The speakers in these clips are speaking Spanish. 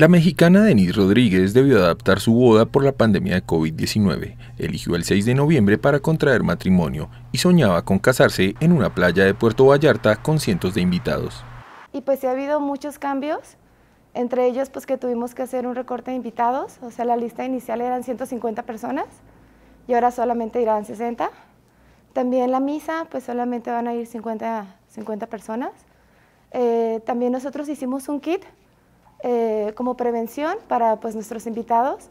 La mexicana Denise Rodríguez debió adaptar su boda por la pandemia de COVID-19. Eligió el 6 de noviembre para contraer matrimonio y soñaba con casarse en una playa de Puerto Vallarta con cientos de invitados. Y pues sí ha habido muchos cambios, entre ellos pues que tuvimos que hacer un recorte de invitados, o sea la lista inicial eran 150 personas y ahora solamente irán 60. También la misa pues solamente van a ir 50, 50 personas. Eh, también nosotros hicimos un kit eh, como prevención para pues, nuestros invitados.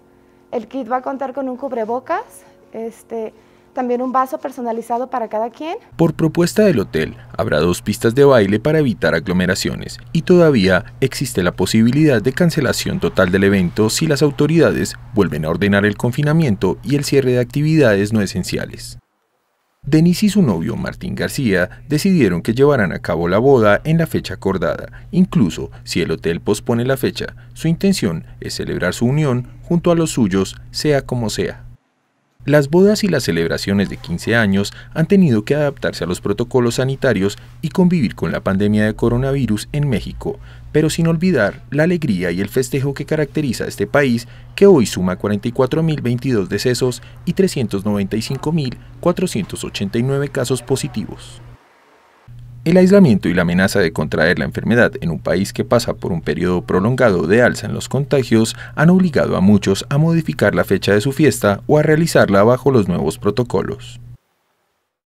El kit va a contar con un cubrebocas, este, también un vaso personalizado para cada quien. Por propuesta del hotel, habrá dos pistas de baile para evitar aglomeraciones y todavía existe la posibilidad de cancelación total del evento si las autoridades vuelven a ordenar el confinamiento y el cierre de actividades no esenciales. Denise y su novio Martín García decidieron que llevarán a cabo la boda en la fecha acordada, incluso si el hotel pospone la fecha. Su intención es celebrar su unión junto a los suyos, sea como sea. Las bodas y las celebraciones de 15 años han tenido que adaptarse a los protocolos sanitarios y convivir con la pandemia de coronavirus en México, pero sin olvidar la alegría y el festejo que caracteriza a este país, que hoy suma 44.022 decesos y 395.489 casos positivos. El aislamiento y la amenaza de contraer la enfermedad en un país que pasa por un periodo prolongado de alza en los contagios han obligado a muchos a modificar la fecha de su fiesta o a realizarla bajo los nuevos protocolos.